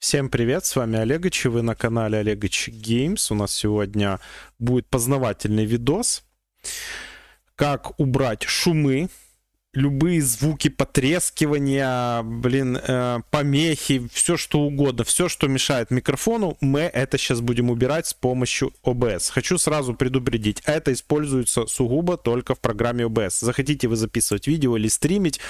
Всем привет, с вами Олегович, и вы на канале Олегович Геймс. У нас сегодня будет познавательный видос. Как убрать шумы, любые звуки потрескивания, блин, э, помехи, все что угодно, все, что мешает микрофону, мы это сейчас будем убирать с помощью OBS. Хочу сразу предупредить, это используется сугубо только в программе OBS. Захотите вы записывать видео или стримить,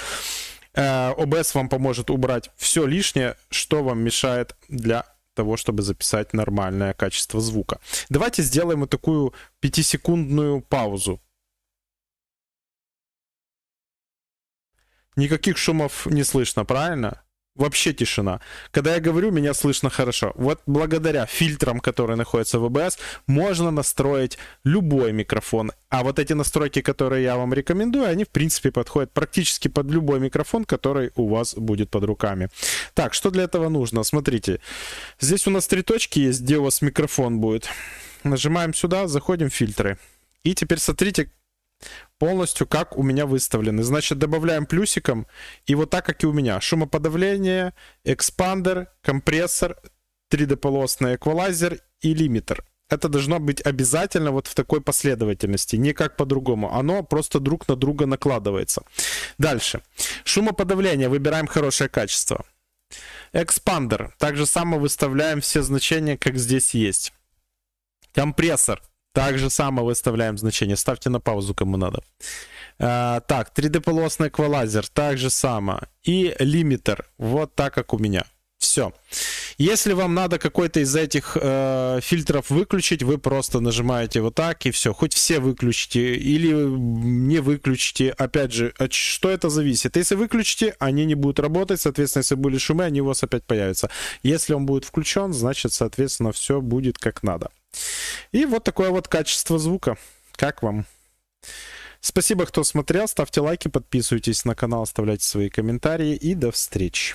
Э, ОБС вам поможет убрать все лишнее, что вам мешает для того, чтобы записать нормальное качество звука. Давайте сделаем вот такую 5-секундную паузу. Никаких шумов не слышно, правильно? вообще тишина. Когда я говорю, меня слышно хорошо. Вот благодаря фильтрам, которые находятся в OBS, можно настроить любой микрофон. А вот эти настройки, которые я вам рекомендую, они, в принципе, подходят практически под любой микрофон, который у вас будет под руками. Так, что для этого нужно? Смотрите, здесь у нас три точки есть, где у вас микрофон будет. Нажимаем сюда, заходим в фильтры. И теперь смотрите, полностью, как у меня выставлены. Значит, добавляем плюсиком, и вот так, как и у меня. Шумоподавление, экспандер, компрессор, 3D-полосный эквалайзер и лимитер. Это должно быть обязательно вот в такой последовательности, никак по-другому. Оно просто друг на друга накладывается. Дальше. Шумоподавление. Выбираем хорошее качество. Экспандер. Так же само выставляем все значения, как здесь есть. Компрессор. Так же само выставляем значение. Ставьте на паузу, кому надо. А, так, 3D-полосный эквалайзер. Так же само. И лимитер. Вот так, как у меня. Все. Если вам надо какой-то из этих э, фильтров выключить, вы просто нажимаете вот так и все. Хоть все выключите или не выключите. Опять же, от что это зависит? Если выключите, они не будут работать. Соответственно, если были шумы, они у вас опять появятся. Если он будет включен, значит, соответственно, все будет как надо. И вот такое вот качество звука. Как вам? Спасибо, кто смотрел. Ставьте лайки, подписывайтесь на канал, оставляйте свои комментарии. И до встречи.